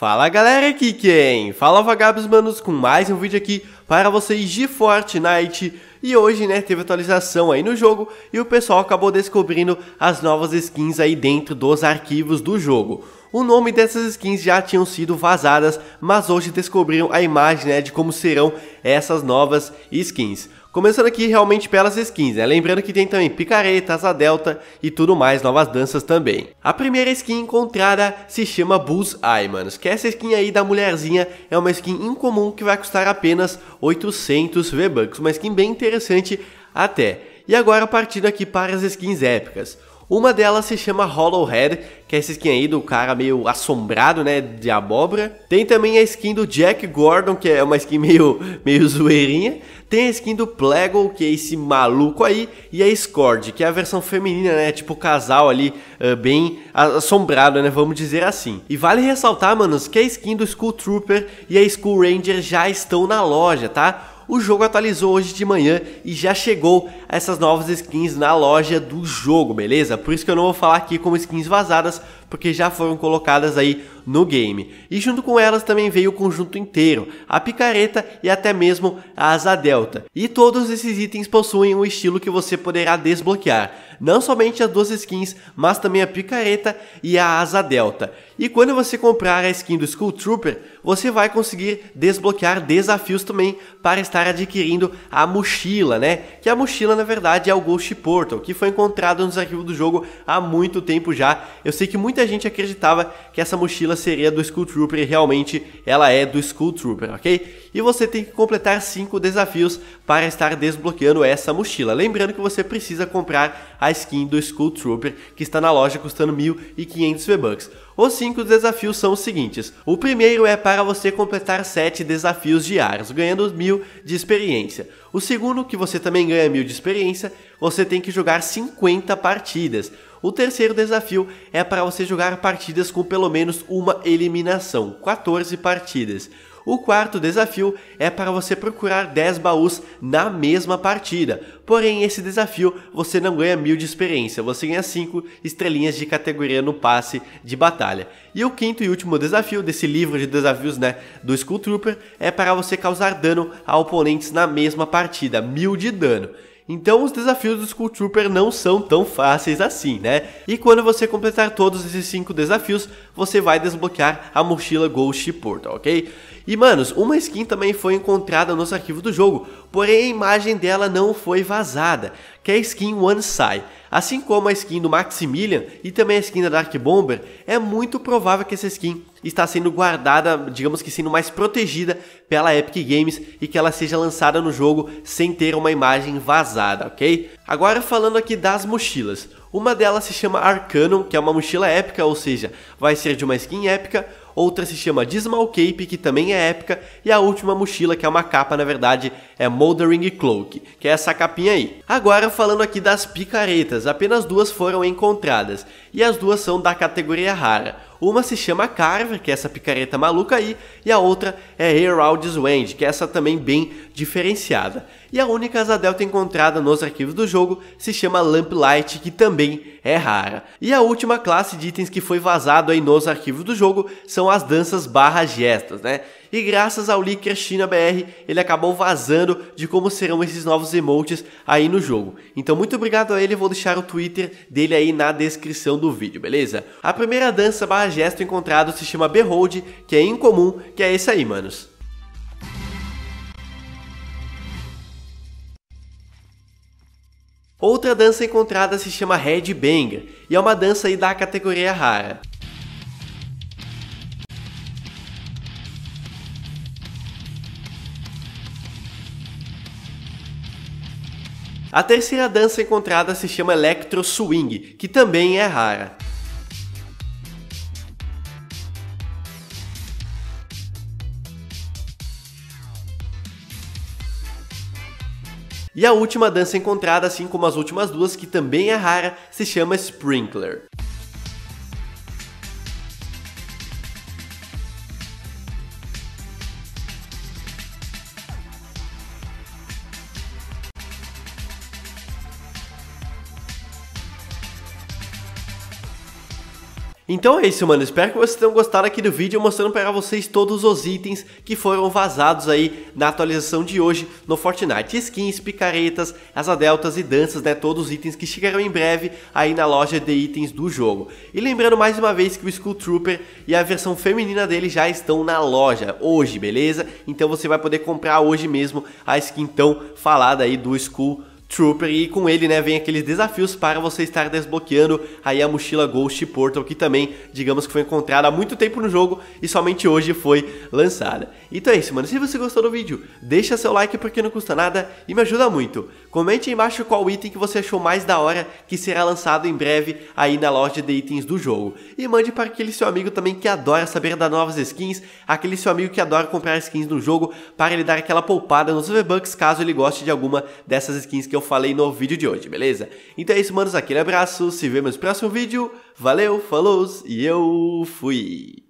Fala galera, aqui quem? Fala Vagabos Manos com mais um vídeo aqui para vocês de Fortnite e hoje né, teve atualização aí no jogo e o pessoal acabou descobrindo as novas skins aí dentro dos arquivos do jogo. O nome dessas skins já tinham sido vazadas, mas hoje descobriram a imagem né, de como serão essas novas skins. Começando aqui realmente pelas skins, né? lembrando que tem também picareta, asa delta e tudo mais, novas danças também. A primeira skin encontrada se chama Bullseye, manos, que essa skin aí da mulherzinha é uma skin incomum que vai custar apenas 800 V-Bucks, uma skin bem interessante até. E agora partindo aqui para as skins épicas. Uma delas se chama Hollow Head, que é essa skin aí do cara meio assombrado, né, de abóbora. Tem também a skin do Jack Gordon, que é uma skin meio, meio zoeirinha. Tem a skin do Plago, que é esse maluco aí. E a Scord, que é a versão feminina, né, tipo casal ali, uh, bem assombrado, né, vamos dizer assim. E vale ressaltar, manos, que a skin do School Trooper e a School Ranger já estão na loja, tá? O jogo atualizou hoje de manhã e já chegou essas novas skins na loja do jogo, beleza? Por isso que eu não vou falar aqui como skins vazadas, porque já foram colocadas aí no game. E junto com elas também veio o conjunto inteiro, a picareta e até mesmo a asa delta. E todos esses itens possuem um estilo que você poderá desbloquear, não somente as duas skins, mas também a picareta e a asa delta. E quando você comprar a skin do Skull Trooper, você vai conseguir desbloquear desafios também para estar adquirindo a mochila, né? Que a mochila na verdade é o Ghost Portal, que foi encontrado nos arquivos do jogo há muito tempo já. Eu sei que muita gente acreditava que essa mochila seria do Skull Trooper e realmente ela é do Skull Trooper, ok? E você tem que completar 5 desafios para estar desbloqueando essa mochila. Lembrando que você precisa comprar a skin do Skull Trooper, que está na loja custando 1.500 V-Bucks. Os cinco desafios são os seguintes. O primeiro é para você completar sete desafios diários, ganhando mil de experiência. O segundo, que você também ganha mil de experiência, você tem que jogar 50 partidas. O terceiro desafio é para você jogar partidas com pelo menos uma eliminação, 14 partidas. O quarto desafio é para você procurar 10 baús na mesma partida. Porém, esse desafio você não ganha mil de experiência, você ganha 5 estrelinhas de categoria no passe de batalha. E o quinto e último desafio desse livro de desafios né, do Skull Trooper é para você causar dano a oponentes na mesma partida, mil de dano. Então os desafios do Skull Trooper não são tão fáceis assim, né? E quando você completar todos esses 5 desafios, você vai desbloquear a mochila Ghost Portal, ok? E manos, uma skin também foi encontrada no nosso arquivo do jogo, porém a imagem dela não foi vazada, que é a skin One Sai. Assim como a skin do Maximilian e também a skin da Dark Bomber, é muito provável que essa skin está sendo guardada, digamos que sendo mais protegida pela Epic Games e que ela seja lançada no jogo sem ter uma imagem vazada, ok? Agora falando aqui das mochilas. Uma delas se chama Arcanum, que é uma mochila épica, ou seja, vai ser de uma skin épica, outra se chama Dismal Cape, que também é épica, e a última mochila, que é uma capa, na verdade, é Moldering Cloak, que é essa capinha aí. Agora falando aqui das picaretas, apenas duas foram encontradas, e as duas são da categoria rara. Uma se chama Carver, que é essa picareta maluca aí, e a outra é Herald's Wand, que é essa também bem diferenciada. E a única asa delta encontrada nos arquivos do jogo se chama Lamplight, que também é rara. E a última classe de itens que foi vazado aí nos arquivos do jogo são as danças barra gestas, né? E graças ao Licker China BR, ele acabou vazando de como serão esses novos emotes aí no jogo. Então muito obrigado a ele, vou deixar o Twitter dele aí na descrição do vídeo, beleza? A primeira dança barra gesto encontrado se chama Behold, que é incomum, que é esse aí, manos. Outra dança encontrada se chama Headbanger, e é uma dança aí da categoria rara. A terceira dança encontrada se chama Electro Swing, que também é rara. E a última dança encontrada, assim como as últimas duas, que também é rara, se chama Sprinkler. Então é isso, mano. Espero que vocês tenham gostado aqui do vídeo mostrando para vocês todos os itens que foram vazados aí na atualização de hoje no Fortnite. Skins, picaretas, asadeltas e danças, né? Todos os itens que chegarão em breve aí na loja de itens do jogo. E lembrando mais uma vez que o Skull Trooper e a versão feminina dele já estão na loja hoje, beleza? Então você vai poder comprar hoje mesmo a skin tão falada aí do Skull Trooper Trooper e com ele, né, vem aqueles desafios para você estar desbloqueando aí a mochila Ghost Portal, que também, digamos que foi encontrada há muito tempo no jogo e somente hoje foi lançada. Então é isso, mano. Se você gostou do vídeo, deixa seu like porque não custa nada e me ajuda muito. Comente aí embaixo qual item que você achou mais da hora que será lançado em breve aí na loja de itens do jogo. E mande para aquele seu amigo também que adora saber das novas skins, aquele seu amigo que adora comprar skins no jogo para ele dar aquela poupada nos V-Bucks caso ele goste de alguma dessas skins que eu eu falei no vídeo de hoje, beleza? Então é isso, manos, aquele abraço, se vemos no próximo vídeo, valeu, falou e eu fui!